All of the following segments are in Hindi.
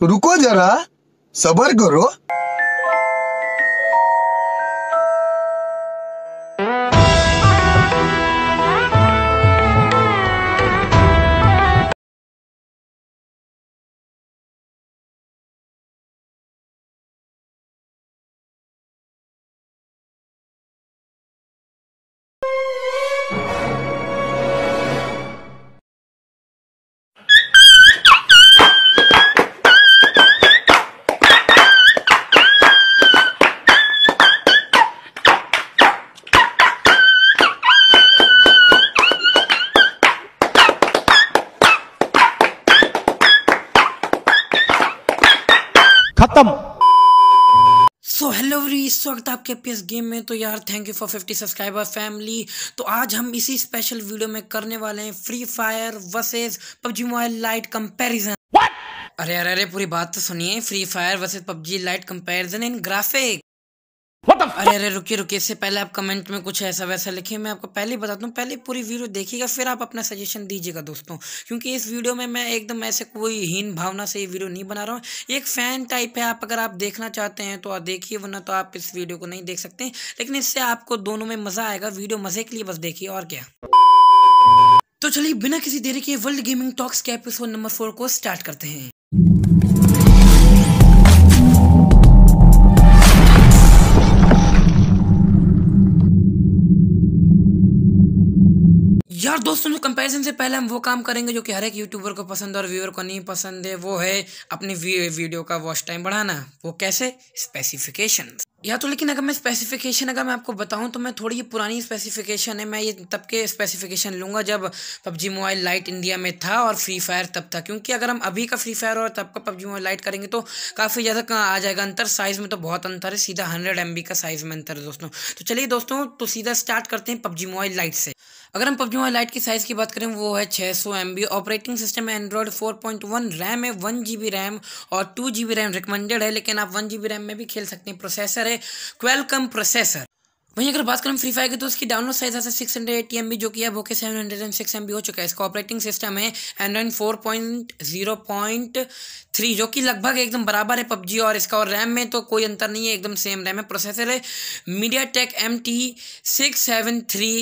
तो रुको जरा सबर करो खत्म सो हेलो वरी इस वक्त आपके पी गेम में तो यार thank you for 50 subscriber family तो आज हम इसी स्पेशल वीडियो में करने वाले हैं Free Fire versus PUBG mobile lite comparison अरे अरे अरे पूरी बात तो सुनिए Free Fire versus PUBG lite comparison in graphic अरे अरे रुकिए रुकिए इससे पहले आप कमेंट में कुछ ऐसा वैसा लिखिए मैं आपको पहले ही बताता हूँ पहले पूरी वीडियो देखिएगा फिर आप अपना सजेशन दीजिएगा दोस्तों क्योंकि इस वीडियो में मैं एकदम ऐसे कोई हीन भावना से ये वीडियो नहीं बना रहा हूँ एक फ़ैन टाइप है आप अगर आप देखना चाहते हैं तो आप देखिए वरना तो आप इस वीडियो को नहीं देख सकते लेकिन इससे आपको दोनों में मज़ा आएगा वीडियो मज़े के लिए बस देखिए और क्या तो चलिए बिना किसी देरी के वर्ल्ड गेमिंग टॉक्स के एपिसोड नंबर फोर को स्टार्ट करते हैं यार दोस्तों कंपैरिजन से पहले हम वो काम करेंगे जो कि हर एक यूट्यूबर को पसंद और व्यूअर को नहीं पसंद है वो है अपनी वीडियो का वॉच टाइम बढ़ाना वो कैसे स्पेसिफिकेशन या तो लेकिन अगर मैं स्पेसिफिकेशन अगर मैं आपको बताऊं तो मैं थोड़ी ये पुरानी स्पेसिफिकेशन है मैं ये तब के स्पेसिफिकेशन लूँगा जब पबजी मोबाइल लाइट इंडिया में था और फ्री फायर तब था क्योंकि अगर हम अभी का फ्री फायर और तब का पबजी मोबाइल लाइट करेंगे तो काफ़ी ज़्यादा आ जाएगा अंतर साइज़ में तो बहुत अंतर है सीधा हंड्रेड एम का साइज़ में अंतर है दोस्तों तो चलिए दोस्तों तो सीधा स्टार्ट करते हैं पबजी मोबाइल लाइट से अगर हम पबजी मोबाइल लाइट की साइज़ की बात करें वो है छः सौ एम बी ऑपरेटिंग सिस्टम है Android four point one RAM है वन जी बी रैम और two G B RAM recommended है लेकिन आप वन जी बी रैम में भी खेल सकते हैं प्रोसेसर है हमारे क्वेलकम प्रोसेसर वहीं अगर बात करें फ्री फायर की तो उसकी डाउनलोड साइज ऐसा six hundred eighty M B जो कि अब okay seven hundred and six M B हो चुका है इसका ऑपरेटिंग सिस्टम है Android four point zero point three जो कि लगभग एकदम बराबर है पबजी और इसका और रैम में तो कोई अंतर नहीं है एकदम सेम रैम है प्रोसेसर है MediaTek M T six seven three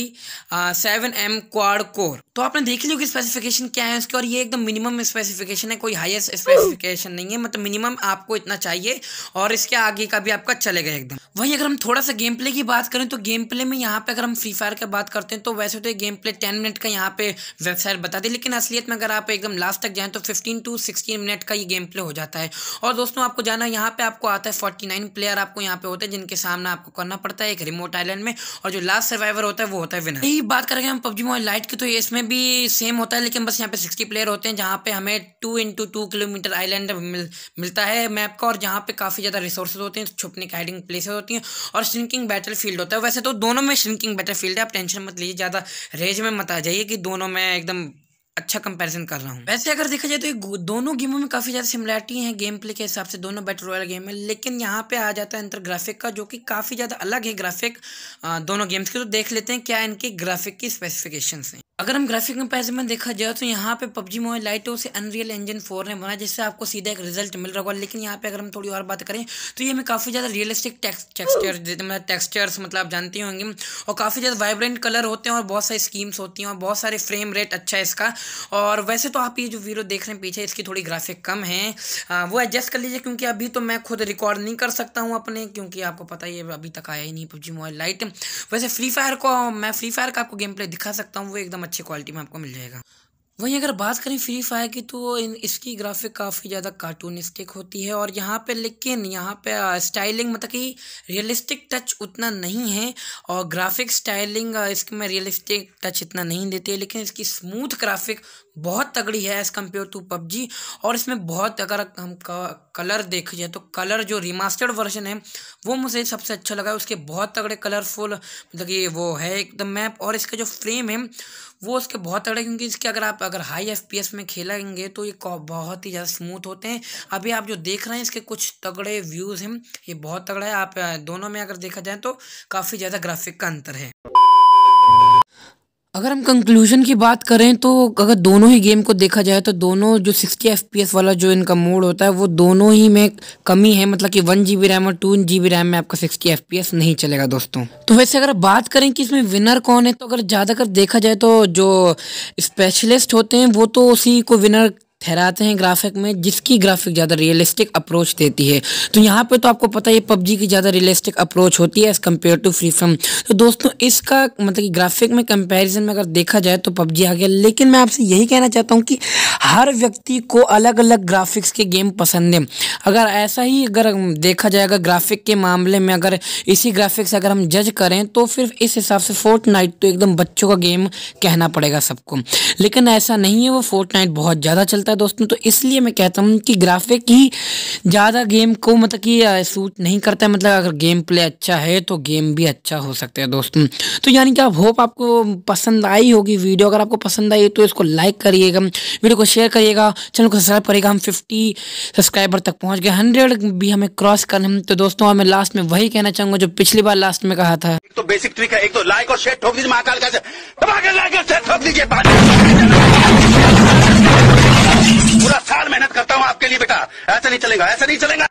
seven M quad core तो आपने देख लियो कि स्पेसिफिकेशन क्या है उसके और ये एकदम मिनिमम स्पेसिफिकेशन है कोई हाईएस्ट स्पेसिफिकेशन नहीं है मतलब मिनिमम आपको इतना चाहिए और इसके आगे का भी आपका चलेगा एकदम वहीं अगर हम थोड़ा सा गेम प्ले की बात करें हैं तो गेम प्ले में यहाँ पे अगर हम फ्री फायर की बात करते हैं तो वैसे तो गेम प्ले टेन मिनट का यहाँ पे वेबसाइट बताती है लेकिन असलियत में अगर आप एकदम लास्ट तक जाएँ तो फिफ्टीन टू सिक्सटीन मिनट का ये गेम प्ले हो जाता है और दोस्तों आपको जाना यहाँ पर आपको आता है फोर्टी नाइन प्लेयर आपको यहाँ पे होते हैं जिनके सामना आपको करना पड़ता है एक रिमोट आइलैंड में और जो लास्ट सर्वाइवर होता है वो होता है विनर यही बात करेंगे हम पब्जी मोबाइल लाइट की तो इसमें भी सेम होता है लेकिन बस यहाँ पे सिक्सटी प्लेयर होते हैं जहाँ पे हमें two into two kilometre island मिल, मिलता है मैप का और जहाँ पे काफ़ी ज़्यादा रिसोर्सेज होते हैं छुपने की हाइडिंग प्लेसेज होती हैं और सिंकिंग बैटल फील्ड होता है होता है वैसे तो दोनों में श्रिंकिंग बेटर फील्ड है आप टेंशन मत लीजिए ज़्यादा रेंज में मत आ जाइए कि दोनों में एकदम अच्छा कंपैरिजन कर रहा हूँ वैसे अगर देखा जाए तो दोनों गेमों में काफ़ी ज़्यादा सिमिलैरिटी है गेम प्ले के हिसाब से दोनों बैटल रॉयल गेम है लेकिन यहाँ पे आ जाता है अंतर ग्राफिक का जो कि काफ़ी ज़्यादा अलग है ग्राफिक दोनों गेम्स के तो देख लेते हैं क्या इनके ग्राफिक की स्पेसिफिकेशन है अगर हम ग्राफिक कंपेरिजन में देखा जाए तो यहाँ पे पबजी मोबाइल लाइट से अनरियल इंजन फोर ने बना जिससे आपको सीधा एक रिजल्ट मिल रहा होगा लेकिन यहाँ पे अगर हम थोड़ी और बात करें तो ये हमें काफ़ी ज़्यादा रियलिस्टिक टेक्सचर मतलब टेक्सचर्स मतलब आप जानते होंगे और काफ़ी ज़्यादा वाइब्रेंट कलर होते हैं और बहुत सारी स्कीम्स होती हैं और बहुत सारे फ्रेम रेट अच्छा है इसका और वैसे तो आप ये जो वीडियो देख रहे हैं पीछे इसकी थोड़ी ग्राफिक कम है आ, वो एडजस्ट कर लीजिए क्योंकि अभी तो मैं खुद रिकॉर्ड नहीं कर सकता हूँ अपने क्योंकि आपको पता ही है अभी तक आया ही नहीं पबजी मोबाइल लाइट वैसे फ्री फायर को मैं फ्री फायर का आपको गेम प्ले दिखा सकता हूँ वो एकदम अच्छी क्वालिटी में आपको मिल जाएगा वहीं अगर बात करें फ्री फायर की तो इन इसकी ग्राफिक काफ़ी ज़्यादा कार्टूनिस्टिक होती है और यहाँ पे लेकिन यहाँ पे स्टाइलिंग मतलब कि रियलिस्टिक टच उतना नहीं है और ग्राफिक स्टाइलिंग इसमें रियलिस्टिक टच इतना नहीं देते लेकिन इसकी स्मूथ ग्राफिक बहुत तगड़ी है एज़ कम्पेयर टू पबजी और इसमें बहुत अगर हम कलर देखा जाए तो कलर जो रिमास्टर्ड वर्जन है वो मुझे सबसे अच्छा लगा उसके बहुत तगड़े कलरफुल मतलब कि वो है एकदम मैप और इसका जो फ्रेम है वो उसके बहुत तगड़े क्योंकि इसके अगर आप अगर हाई एफ में खेलेंगे तो ये बहुत ही ज़्यादा स्मूथ होते हैं अभी आप जो देख रहे हैं इसके कुछ तगड़े व्यूज़ हैं ये बहुत तगड़ा है आप दोनों में अगर देखा जाए तो काफ़ी ज़्यादा ग्राफिक का अंतर है अगर हम कंक्लूजन की बात करें तो अगर दोनों ही गेम को देखा जाए तो दोनों जो 60 एफ वाला जो इनका मोड होता है वो दोनों ही में कमी है मतलब कि वन जी रैम और टू जी रैम में आपका 60 एफ नहीं चलेगा दोस्तों तो वैसे अगर बात करें कि इसमें विनर कौन है तो अगर ज़्यादातर देखा जाए तो जो स्पेशलिस्ट होते हैं वो तो उसी को विनर ठहराते हैं ग्राफिक में जिसकी ग्राफिक ज़्यादा रियलिस्टिक अप्रोच देती है तो यहाँ पे तो आपको पता है पबजी की ज़्यादा रियलिस्टिक अप्रोच होती है as compare to free from तो दोस्तों इसका मतलब कि ग्राफिक में कंपैरिजन में अगर देखा जाए तो पबजी आ गया लेकिन मैं आपसे यही कहना चाहता हूँ कि हर व्यक्ति को अलग अलग ग्राफिक्स के गेम पसंद हैं अगर ऐसा ही अगर देखा जाएगा ग्राफिक के मामले में अगर इसी ग्राफिक्स अगर हम जज करें तो फिर इस हिसाब से नाइट तो एकदम बच्चों का गेम कहना पड़ेगा सबको लेकिन ऐसा नहीं है वो नाइट बहुत ज़्यादा चलता है दोस्तों तो इसलिए मैं कहता हूँ कि ग्राफिक ही ज़्यादा गेम को मतलब कि सूट नहीं करता है मतलब अगर गेम प्ले अच्छा है तो गेम भी अच्छा हो सकता है दोस्तों तो यानी कि आप होप आपको पसंद आई होगी वीडियो अगर आपको पसंद आई तो इसको लाइक करिएगा वीडियो को शेयर करिएगा चैनल को सब्सक्राइब करिएगा हम फिफ्टी सब्सक्राइबर तक पहुँच गए हंड्रेड भी हमें क्रॉस करना तो दोस्तों मैं लास्ट में वही कहना चाहूँगा जो पिछली बार लास्ट में कहा था तो बेसिक ट्रिक है एक तो लाइक और शेयर ठोक दीजिए महाकाल का से ठोक दीजिए पूरा साल मेहनत करता हूं आपके लिए बेटा ऐसा नहीं चलेगा ऐसा नहीं चलेगा